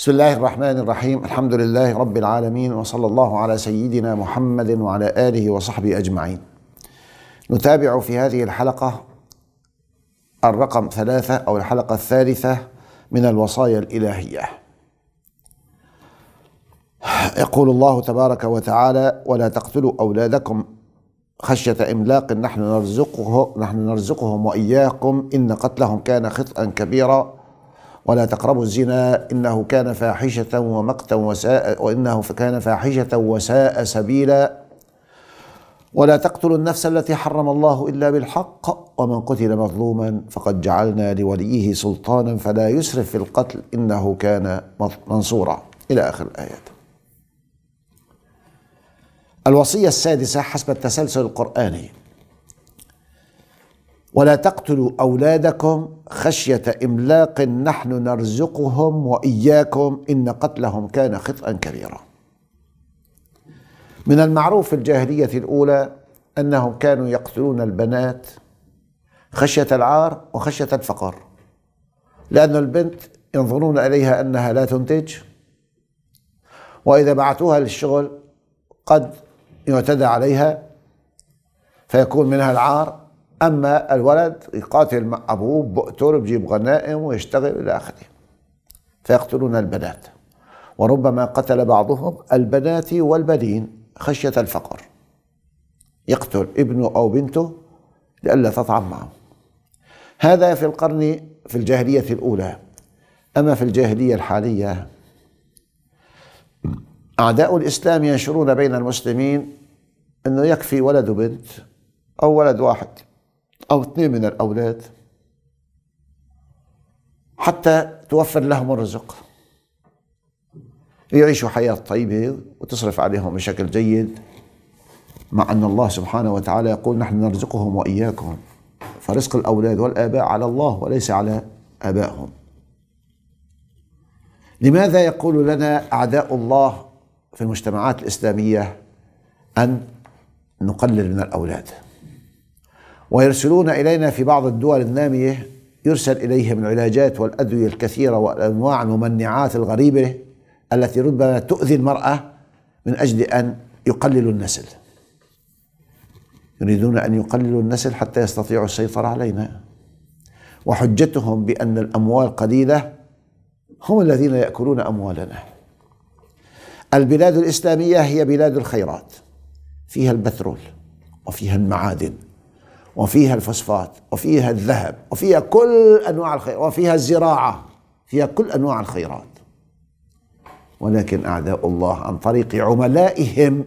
بسم الله الرحمن الرحيم الحمد لله رب العالمين وصلى الله على سيدنا محمد وعلى اله وصحبه اجمعين نتابع في هذه الحلقه الرقم ثلاثه او الحلقه الثالثه من الوصايا الالهيه يقول الله تبارك وتعالى ولا تقتلوا اولادكم خشيه املاق نحن نرزقه نحن نرزقهم واياكم ان قتلهم كان خطئا كبيرا ولا تقربوا الزنا إنه كان فاحشة ومقتا وساء وإنه كان فاحشة وساء سبيلا ولا تقتلوا النفس التي حرم الله إلا بالحق ومن قتل مظلوما فقد جعلنا لوليه سلطانا فلا يسرف في القتل إنه كان منصورا إلى آخر الآيات الوصية السادسة حسب التسلسل القرآني ولا تقتلوا أولادكم خشية إملاق نحن نرزقهم وإياكم إن قتلهم كان خطأ كبيرا من المعروف في الجاهلية الأولى أنهم كانوا يقتلون البنات خشية العار وخشية الفقر لأن البنت ينظرون إليها أنها لا تنتج وإذا بعتوها للشغل قد يعتدى عليها فيكون منها العار أما الولد يقاتل مع أبوه بقتله بجيب غنائم ويشتغل إلى آخره فيقتلون البنات وربما قتل بعضهم البنات والبنين خشية الفقر يقتل ابنه أو بنته لئلا تطعم معه هذا في القرن في الجاهلية الأولى أما في الجاهلية الحالية أعداء الإسلام ينشرون بين المسلمين أنه يكفي ولد وبنت أو ولد واحد أو اثنين من الأولاد حتى توفر لهم الرزق يعيشوا حياة طيبة وتصرف عليهم بشكل جيد مع أن الله سبحانه وتعالى يقول نحن نرزقهم وإياكم فرزق الأولاد والآباء على الله وليس على آبائهم لماذا يقول لنا أعداء الله في المجتمعات الإسلامية أن نقلل من الأولاد؟ ويرسلون إلينا في بعض الدول النامية يرسل إليهم العلاجات والأدوية الكثيرة والأنواع الممنعات الغريبة التي ربما تؤذي المرأة من أجل أن يقللوا النسل يريدون أن يقللوا النسل حتى يستطيعوا السيطرة علينا وحجتهم بأن الأموال قليلة هم الذين يأكلون أموالنا البلاد الإسلامية هي بلاد الخيرات فيها البترول وفيها المعادن وفيها الفوسفات وفيها الذهب وفيها كل أنواع الخيرات وفيها الزراعة فيها كل أنواع الخيرات ولكن أعداء الله عن طريق عملائهم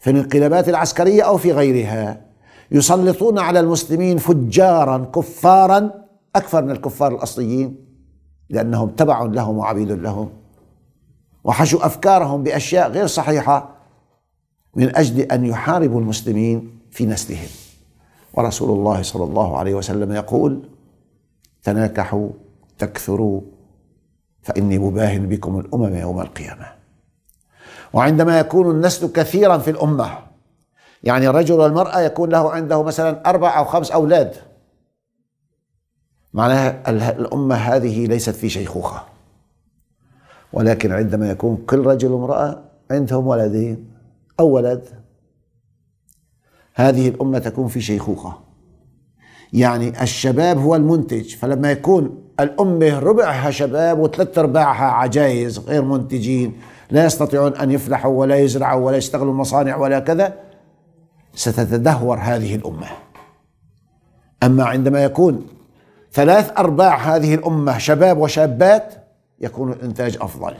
في الانقلابات العسكرية أو في غيرها يسلطون على المسلمين فجارا كفارا أكثر من الكفار الأصليين لأنهم تبع لهم وعبيد لهم وحشوا أفكارهم بأشياء غير صحيحة من أجل أن يحاربوا المسلمين في نسلهم ورسول الله صلى الله عليه وسلم يقول تناكحوا تكثروا فإني مباهن بكم الأمم يوم القيامة وعندما يكون النسل كثيرا في الأمة يعني الرجل والمرأة يكون له عنده مثلا أربع أو خمس أولاد معناها الأمة هذه ليست في شيخوخة ولكن عندما يكون كل رجل وامرأة عندهم ولدين أو ولد هذه الأمة تكون في شيخوخة يعني الشباب هو المنتج فلما يكون الأمة ربعها شباب وثلاث أرباعها عجايز غير منتجين لا يستطيعون أن يفلحوا ولا يزرعوا ولا يشتغلوا مصانع ولا كذا ستتدهور هذه الأمة أما عندما يكون ثلاث أرباع هذه الأمة شباب وشابات يكون الإنتاج أفضل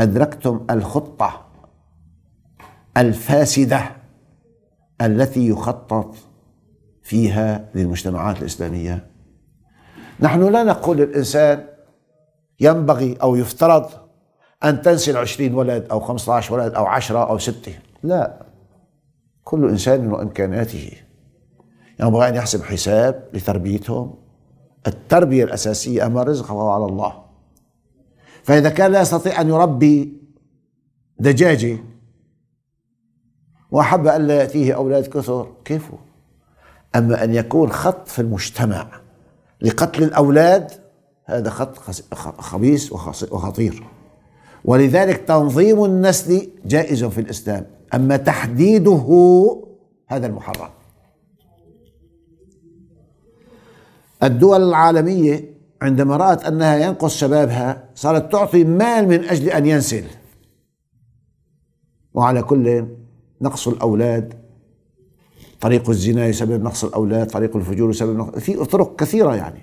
أدركتم الخطة الفاسده التي يخطط فيها للمجتمعات الاسلاميه نحن لا نقول للانسان ينبغي او يفترض ان تنسل عشرين ولد او خمسة عشر ولد او عشرة او ستة لا كل انسان وامكاناته ينبغي ان يحسب حساب لتربيتهم التربيه الاساسيه اما الرزق فهو على الله فاذا كان لا يستطيع ان يربي دجاجه وأحب أن لا يأتيه أولاد كثر كيفه أما أن يكون خط في المجتمع لقتل الأولاد هذا خط خبيث وخطير ولذلك تنظيم النسل جائز في الإسلام أما تحديده هذا المحرم الدول العالمية عندما رأت أنها ينقص شبابها صارت تعطي مال من أجل أن ينسل وعلى كل نقص الأولاد طريق الزنا يسبب نقص الأولاد طريق الفجور يسبب نقص في طرق كثيرة يعني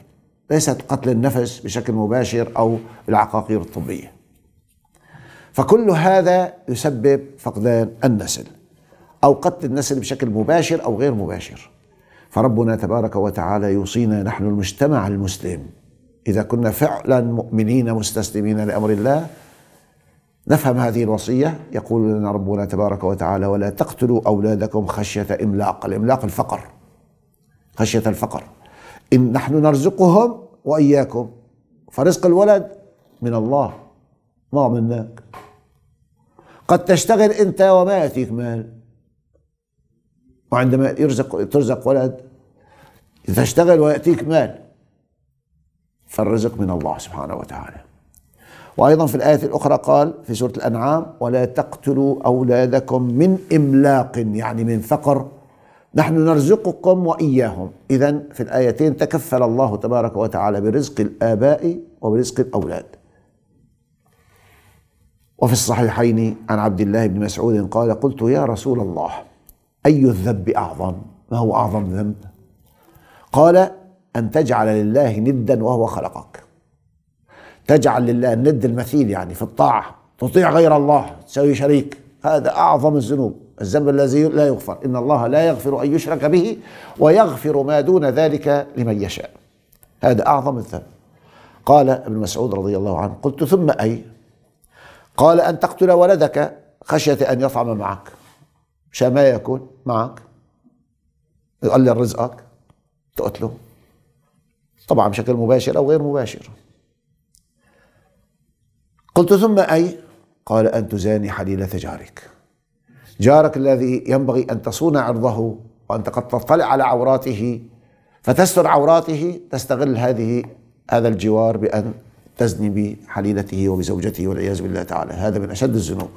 ليست قتل النفس بشكل مباشر أو العقاقير الطبية فكل هذا يسبب فقدان النسل أو قتل النسل بشكل مباشر أو غير مباشر فربنا تبارك وتعالى يوصينا نحن المجتمع المسلم إذا كنا فعلا مؤمنين مستسلمين لأمر الله نفهم هذه الوصية يقول لنا ربنا تبارك وتعالى ولا تقتلوا أولادكم خشية إملاق الإملاق الفقر خشية الفقر إن نحن نرزقهم وإياكم فرزق الولد من الله ما منك قد تشتغل أنت وما يأتيك مال وعندما يرزق ترزق ولد تشتغل ويأتيك مال فالرزق من الله سبحانه وتعالى وأيضا في الآية الأخرى قال في سورة الأنعام ولا تقتلوا أولادكم من إملاق يعني من فقر نحن نرزقكم وإياهم إذا في الآيتين تكفل الله تبارك وتعالى برزق الآباء وبرزق الأولاد وفي الصحيحين عن عبد الله بن مسعود قال قلت يا رسول الله أي الذنب أعظم ما هو أعظم ذنب قال أن تجعل لله ندا وهو خلقك تجعل لله الند المثيل يعني في الطاعة تطيع غير الله تسوي شريك هذا أعظم الذنوب الذنب الذي لا يغفر إن الله لا يغفر أن يشرك به ويغفر ما دون ذلك لمن يشاء هذا أعظم الذنب قال ابن مسعود رضي الله عنه قلت ثم أي قال أن تقتل ولدك خشية أن يطعم معك شاء ما يكون معك يقلل رزقك تقتله طبعا بشكل مباشر أو غير مباشر قلت ثم أي قال أن تزاني حليلة جارك جارك الذي ينبغي أن تصون عرضه وأنت قد تطلع على عوراته فتستر عوراته تستغل هذه هذا الجوار بأن تزني بحليلته وبزوجته والعياذ بالله تعالى هذا من أشد الذنوب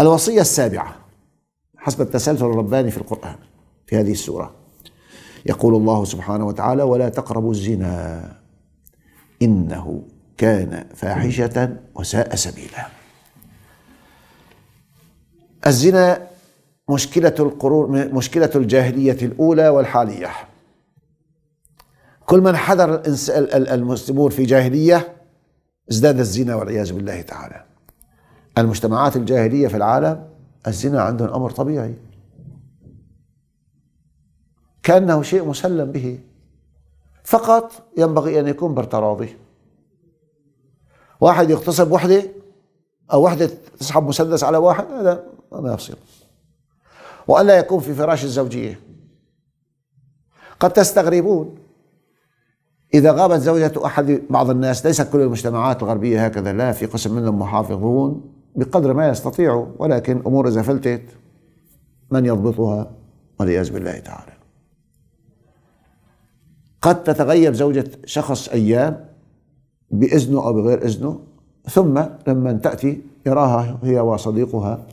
الوصية السابعة حسب التسلسل الرباني في القرآن في هذه السورة يقول الله سبحانه وتعالى ولا تقربوا الزنا إنه كان فاحشة وساء سبيلا الزنا مشكلة القرون مشكلة الجاهلية الأولى والحالية كل من حذر المسلمون في جاهلية ازداد الزنا والعياذ بالله تعالى المجتمعات الجاهلية في العالم الزنا عندهم أمر طبيعي كأنه شيء مسلم به فقط ينبغي أن يكون بارتراضي واحد يغتصب وحده أو وحدة تسحب مسدس على واحد هذا ما يصير وألا يكون في فراش الزوجية قد تستغربون إذا غابت زوجة أحد بعض الناس ليس كل المجتمعات الغربية هكذا لا في قسم منهم محافظون بقدر ما يستطيعوا ولكن أمور إذا فلتت من يضبطها والعياذ بالله تعالى قد تتغيب زوجة شخص أيام بإذنه أو بغير إذنه ثم لما تأتي يراها هي وصديقها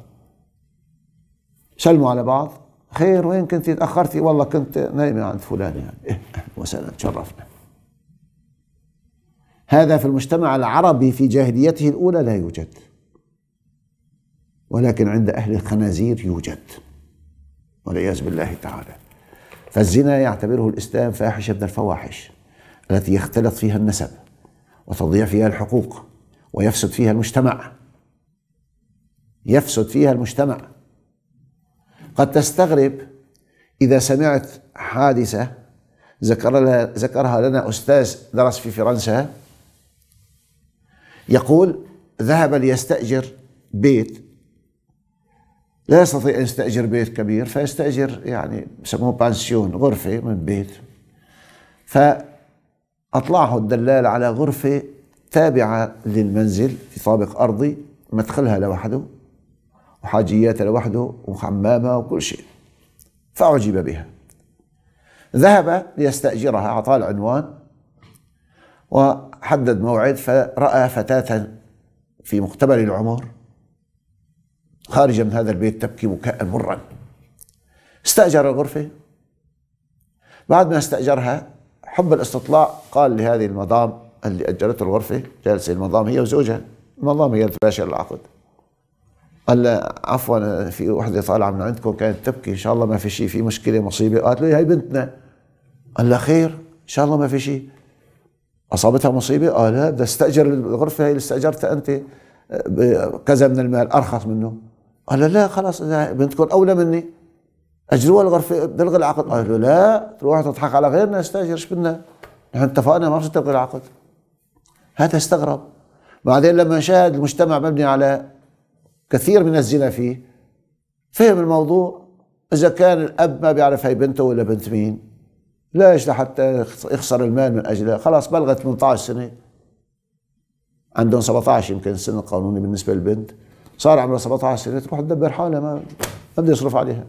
سلموا على بعض خير وين كنت تأخرتي والله كنت نايمة عند فلان يعني إيه تشرفنا هذا في المجتمع العربي في جاهليته الأولى لا يوجد ولكن عند أهل الخنازير يوجد والعياذ بالله تعالى فالزنا يعتبره الإسلام فاحشة من الفواحش التي يختلط فيها النسب وتضيع فيها الحقوق ويفسد فيها المجتمع يفسد فيها المجتمع قد تستغرب إذا سمعت حادثة ذكر لها ذكرها لنا أستاذ درس في فرنسا يقول ذهب ليستأجر بيت لا يستطيع أن يستأجر بيت كبير فيستأجر يعني يسموه بانسيون غرفة من بيت ف أطلعه الدلال على غرفة تابعة للمنزل في طابق أرضي مدخلها لوحده وحاجياتها لوحده وحمامة وكل شيء فأعجب بها ذهب ليستأجرها أعطاه العنوان وحدد موعد فرأى فتاة في مقتبل العمر خارجة من هذا البيت تبكي بكاء مرا استأجر الغرفة بعد ما استأجرها حب الاستطلاع قال لهذه المدام اللي أجرته الغرفة جالسة المدام هي وزوجها المدام هي تباشر العقد قال عفوا في وحدة طالعة من عندكم كانت تبكي إن شاء الله ما في شيء في مشكلة مصيبة قالت له هي بنتنا قال لها خير إن شاء الله ما في شيء أصابتها مصيبة قال لا بدي استأجر الغرفة هي اللي استأجرتها أنت آه، كذا من المال أرخص منه قال لا خلاص بنتكم أولى مني اجروها الغرفه بتلغي العقد قالوا لا تروح تضحك على غيرنا استاجر ايش بدنا نحن اتفقنا ما فيش تلغي العقد هذا استغرب بعدين لما شاهد المجتمع مبني على كثير من الزنا فيه فهم الموضوع اذا كان الاب ما بيعرف هي بنته ولا بنت مين ليش لحتى يخسر المال من اجلها خلاص بلغت 18 سنه عندهم 17 يمكن السن القانوني بالنسبه للبنت صار عمرها 17 سنه تروح تدبر حالها ما ما بده يصرف عليها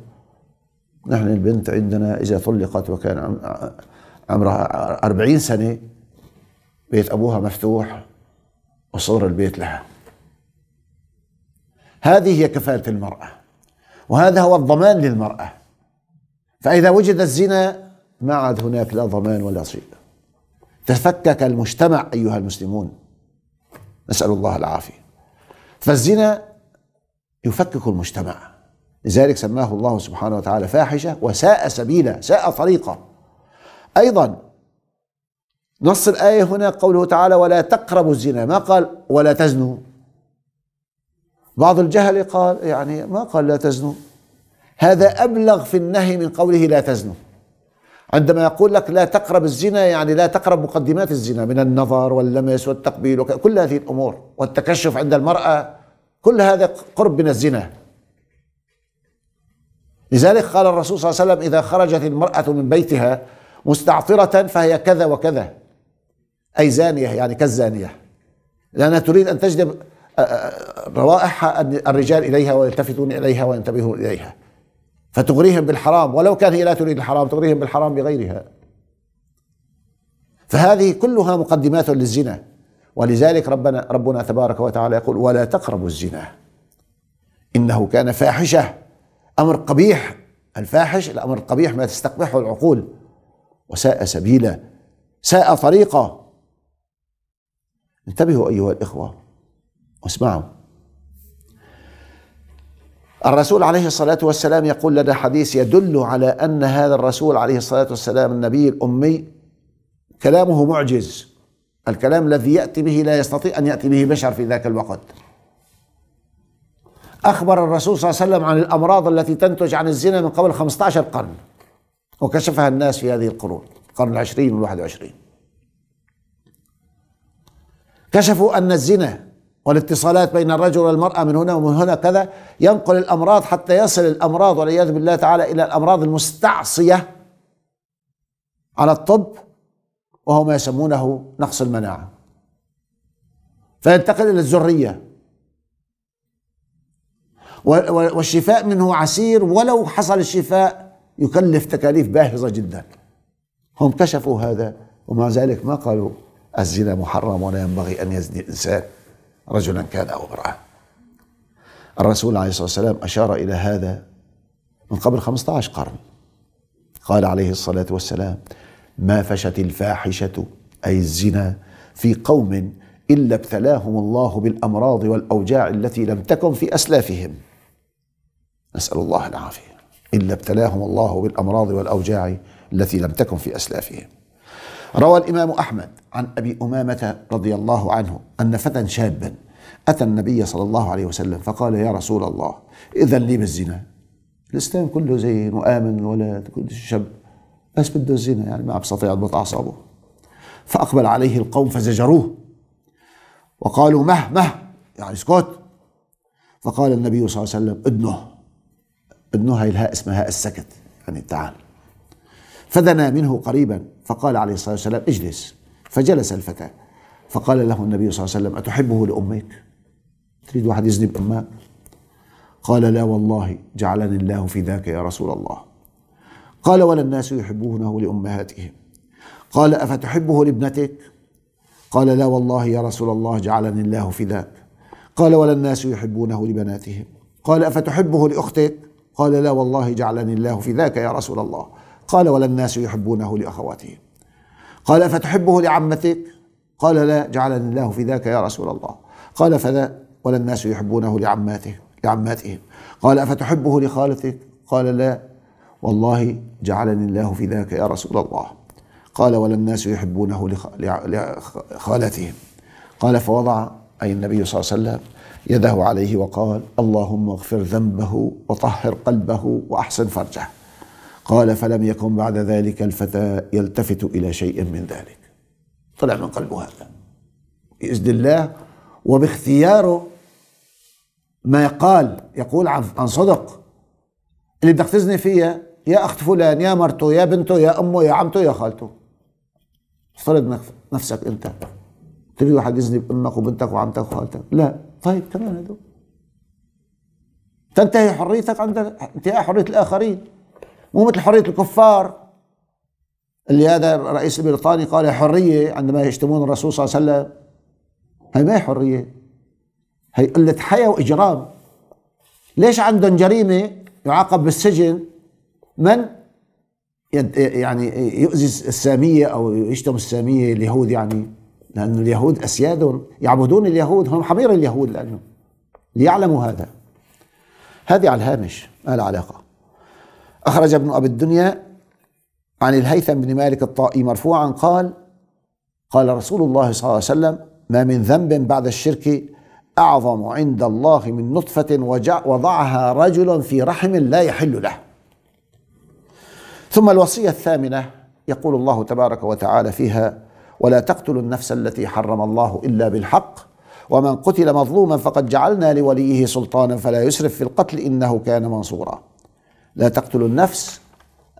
نحن البنت عندنا إذا طلقت وكان عمرها أربعين سنة بيت أبوها مفتوح وصور البيت لها هذه هي كفالة المرأة وهذا هو الضمان للمرأة فإذا وجد الزنا ما عاد هناك لا ضمان ولا شيء تفكك المجتمع أيها المسلمون نسأل الله العافية فالزنا يفكك المجتمع لذلك سماه الله سبحانه وتعالى فاحشة وساء سبيلا ساء طريقة أيضا نص الآية هنا قوله تعالى ولا تقربوا الزنا ما قال ولا تزنوا بعض الجهل قال يعني ما قال لا تزنوا هذا أبلغ في النهي من قوله لا تزنوا عندما يقول لك لا تقرب الزنا يعني لا تقرب مقدمات الزنا من النظر واللمس والتقبيل وكل هذه الأمور والتكشف عند المرأة كل هذا قرب من الزنا لذلك قال الرسول صلى الله عليه وسلم إذا خرجت المرأة من بيتها مستعطرة فهي كذا وكذا أي زانية يعني كالزانية لأنها تريد أن تجذب آه، آه، روائح الرجال إليها ويلتفتون إليها وينتبهون إليها فتغريهم بالحرام ولو كان هي لا تريد الحرام تغريهم بالحرام بغيرها فهذه كلها مقدمات للزنا ولذلك ربنا ربنا تبارك وتعالى يقول ولا تقربوا الزنا انه كان فاحشه امر قبيح الفاحش الامر القبيح ما تستقبحه العقول وساء سبيلا ساء طريقه انتبهوا ايها الاخوه واسمعوا الرسول عليه الصلاه والسلام يقول لنا حديث يدل على ان هذا الرسول عليه الصلاه والسلام النبي الامي كلامه معجز الكلام الذي ياتي به لا يستطيع ان ياتي به بشر في ذاك الوقت أخبر الرسول صلى الله عليه وسلم عن الأمراض التي تنتج عن الزنا من قبل 15 قرن وكشفها الناس في هذه القرون القرن العشرين والواحد وعشرين كشفوا أن الزنا والاتصالات بين الرجل والمرأة من هنا ومن هنا كذا ينقل الأمراض حتى يصل الأمراض والعياذ بالله تعالى إلى الأمراض المستعصية على الطب وهو ما يسمونه نقص المناعة فينتقل إلى الذرية والشفاء منه عسير ولو حصل الشفاء يكلف تكاليف باهظة جدا هم كشفوا هذا ومع ذلك ما قالوا الزنا محرم ولا ينبغي أن يزني الإنسان رجلا كان أو امرأة الرسول عليه الصلاة والسلام أشار إلى هذا من قبل 15 قرن قال عليه الصلاة والسلام ما فشت الفاحشة أي الزنا في قوم إلا ابتلاهم الله بالأمراض والأوجاع التي لم تكن في أسلافهم نسأل الله العافية إلا ابتلاهم الله بالأمراض والأوجاع التي لم تكن في أسلافهم روى الإمام أحمد عن أبي أمامة رضي الله عنه أن فتى شابا أتى النبي صلى الله عليه وسلم فقال يا رسول الله إذا لي بالزنا الإسلام كله زين وآمن ولا كل شاب بس بده الزنا يعني ما بستطيع أضبط أعصابه فأقبل عليه القوم فزجروه وقالوا مه مه يعني اسكت فقال النبي صلى الله عليه وسلم ادنه انه هاي الهاء اسمها السكت يعني تعال فدنا منه قريبا فقال عليه الصلاة والسلام اجلس فجلس الفتى فقال له النبي صلى الله عليه وسلم أتحبه لأمك تريد واحد يذنب أمك قال لا والله جعلني الله في ذاك يا رسول الله قال ولا الناس يحبونه لأمهاتهم قال أفتحبه لابنتك قال لا والله يا رسول الله جعلني الله في ذاك قال ولا الناس يحبونه لبناتهم قال أفتحبه لأختك قال لا والله جعلني الله في ذاك يا رسول الله قال ولا الناس يحبونه لأخواتهم قال فتحبه لعمتك قال لا جعلني الله في ذاك يا رسول الله قال فلا ولا الناس يحبونه لعماته لعماتهم قال أفتحبه لخالتك قال لا والله جعلني الله في ذاك يا رسول الله قال ولا الناس يحبونه لخالتهم قال فوضع أي النبي صلى الله عليه وسلم يده عليه وقال اللهم اغفر ذنبه وطهر قلبه واحسن فرجه قال فلم يكن بعد ذلك الفتى يلتفت الى شيء من ذلك طلع من قلبه هذا باذن الله وباختياره ما قال يقول عن صدق اللي بدك تزني فيها يا اخت فلان يا مرته يا بنته يا امه يا عمته يا خالته افترض نفسك انت تريد واحد يذنب امك وبنتك وعمتك وخالتك لا طيب كمان هذول تنتهي حريتك عند انتهاء حرية الآخرين مو مثل حرية الكفار اللي هذا الرئيس البريطاني قال حرية عندما يشتمون الرسول صلى الله عليه وسلم هي ما هي حرية هي قلة حياة وإجرام ليش عندهم جريمة يعاقب بالسجن من يعني يؤذي السامية أو يشتم السامية اليهود يعني لأن اليهود أسياد يعبدون اليهود هم حمير اليهود لأنهم ليعلموا هذا هذه على الهامش ما علاقة أخرج ابن أبي الدنيا عن الهيثم بن مالك الطائي مرفوعا قال قال رسول الله صلى الله عليه وسلم ما من ذنب بعد الشرك أعظم عند الله من نطفة وضعها رجل في رحم لا يحل له ثم الوصية الثامنة يقول الله تبارك وتعالى فيها ولا تقتلوا النفس التي حرم الله الا بالحق ومن قتل مظلوما فقد جعلنا لوليه سلطانا فلا يسرف في القتل انه كان منصورا لا تقتلوا النفس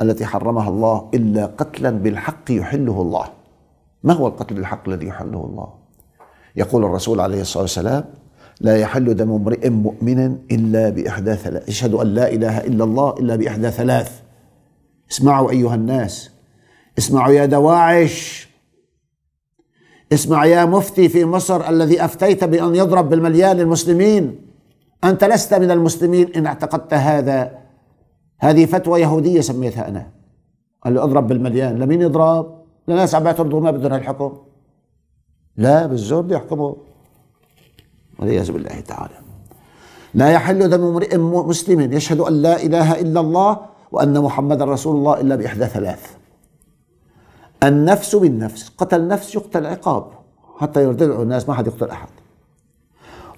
التي حرمها الله الا قتلا بالحق يحله الله ما هو القتل بالحق الذي يحله الله يقول الرسول عليه الصلاه والسلام لا يحل دم امرئ مؤمن الا باحدى ثلاث اشهد ان لا اله الا الله الا باحدى ثلاث اسمعوا ايها الناس اسمعوا يا دواعش اسمع يا مفتي في مصر الذي افتيت بان يضرب بالمليان المسلمين انت لست من المسلمين ان اعتقدت هذا هذه فتوى يهوديه سميتها انا قال له اضرب بالمليان لمين يضرب؟ لناس عم بيعترضوا ما بدهم الحكم لا بالزور بده يحكموا والعياذ بالله تعالى لا يحل دم امرئ مسلم يشهد ان لا اله الا الله وان محمدا رسول الله الا باحدى ثلاث النفس بالنفس قتل نفس يقتل عقاب حتى يردد الناس ما حد يقتل أحد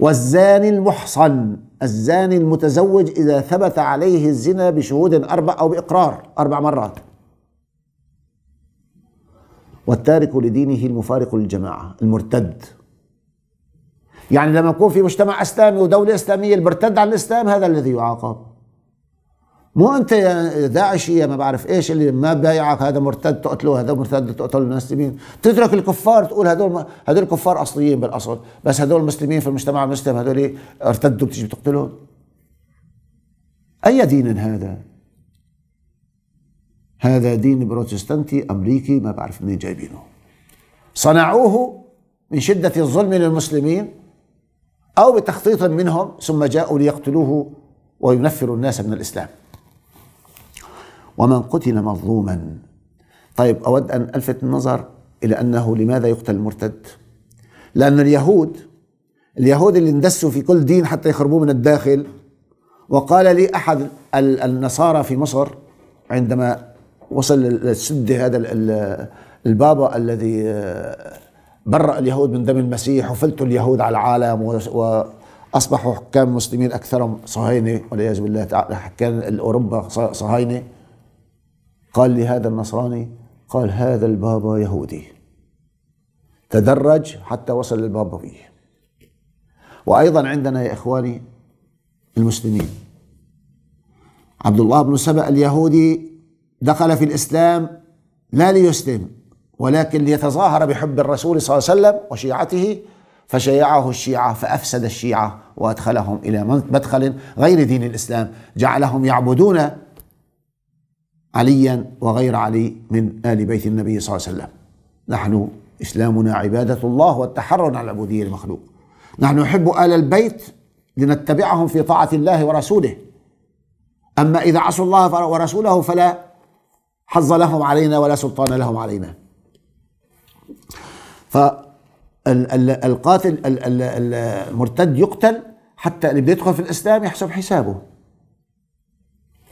والزاني المحصن الزاني المتزوج إذا ثبت عليه الزنا بشهود أربع أو بإقرار أربع مرات والتارك لدينه المفارق للجماعة المرتد يعني لما يكون في مجتمع إسلامي ودولة إسلامية المرتد عن الإسلام هذا الذي يعاقب مو انت يا داعشي يا ما بعرف ايش اللي ما بايعك هذا مرتد تقتله هذا مرتد تقتل المسلمين تترك الكفار تقول هذول هذول كفار اصليين بالاصل بس هذول المسلمين في المجتمع المسلم هذول ارتدوا بتيجي بتقتلهم اي دين هذا هذا دين بروتستانتي امريكي ما بعرف منين جايبينه صنعوه من شده الظلم للمسلمين او بتخطيط منهم ثم جاءوا ليقتلوه وينفروا الناس من الاسلام ومن قتل مظلوما طيب أود أن ألفت النظر إلى أنه لماذا يقتل المرتد لأن اليهود اليهود اللي اندسوا في كل دين حتى يخربوه من الداخل وقال لي أحد النصارى في مصر عندما وصل للسدة هذا البابا الذي آه، برأ اليهود من دم المسيح وفلتوا اليهود على العالم وأصبحوا حكام مسلمين أكثرهم صهاينة والعياذ بالله تعالى حكام أوروبا صهاينة قال لي هذا النصراني قال هذا البابا يهودي تدرج حتى وصل للبابا فيه وأيضا عندنا يا إخواني المسلمين عبد الله بن سبأ اليهودي دخل في الإسلام لا ليسلم ولكن ليتظاهر بحب الرسول صلى الله عليه وسلم وشيعته فشيعه الشيعة فأفسد الشيعة وأدخلهم إلى مدخل غير دين الإسلام جعلهم يعبدون عليا وغير علي من آل بيت النبي صلى الله عليه وسلم نحن إسلامنا عبادة الله والتحرر عن العبودية المخلوق نحن نحب آل البيت لنتبعهم في طاعة الله ورسوله أما إذا عصوا الله ورسوله فلا حظ لهم علينا ولا سلطان لهم علينا فالقاتل المرتد يقتل حتى اللي بيدخل في الإسلام يحسب حسابه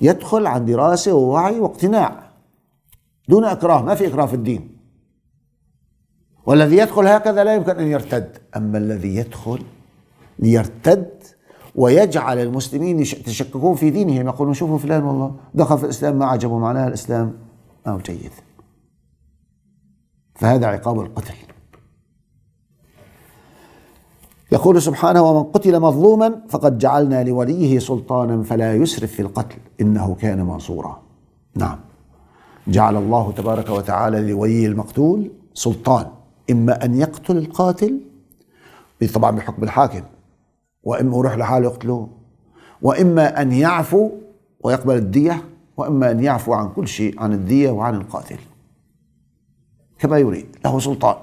يدخل عن دراسة ووعي واقتناع دون إكراه ما في إكراه في الدين والذي يدخل هكذا لا يمكن أن يرتد أما الذي يدخل ليرتد ويجعل المسلمين يتشككون في دينهم يقولون شوفوا فلان والله دخل في الإسلام ما عجبه معناه الإسلام ما هو جيد فهذا عقاب القتل يقول سبحانه ومن قتل مظلوما فقد جعلنا لوليه سلطانا فلا يسرف في القتل انه كان منصورا نعم جعل الله تبارك وتعالى لولي المقتول سلطان اما ان يقتل القاتل طبعا بحكم الحاكم واما يروح لحاله يقتله واما ان يعفو ويقبل الديه واما ان يعفو عن كل شيء عن الديه وعن القاتل كما يريد له سلطان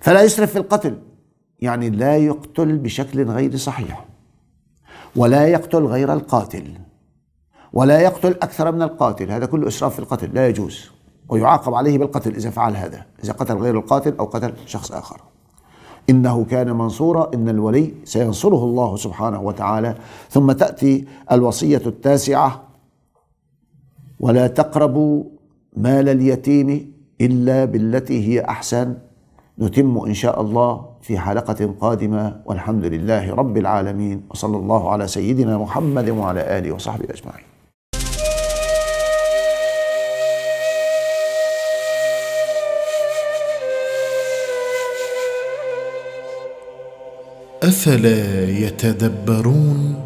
فلا يسرف في القتل يعني لا يقتل بشكل غير صحيح ولا يقتل غير القاتل ولا يقتل أكثر من القاتل هذا كله إسراف في القتل لا يجوز ويعاقب عليه بالقتل إذا فعل هذا إذا قتل غير القاتل أو قتل شخص آخر إنه كان منصورا إن الولي سينصره الله سبحانه وتعالى ثم تأتي الوصية التاسعة ولا تقربوا مال اليتيم إلا بالتي هي أحسن نتم إن شاء الله في حلقه قادمه والحمد لله رب العالمين وصلى الله على سيدنا محمد وعلى اله وصحبه اجمعين افلا يتدبرون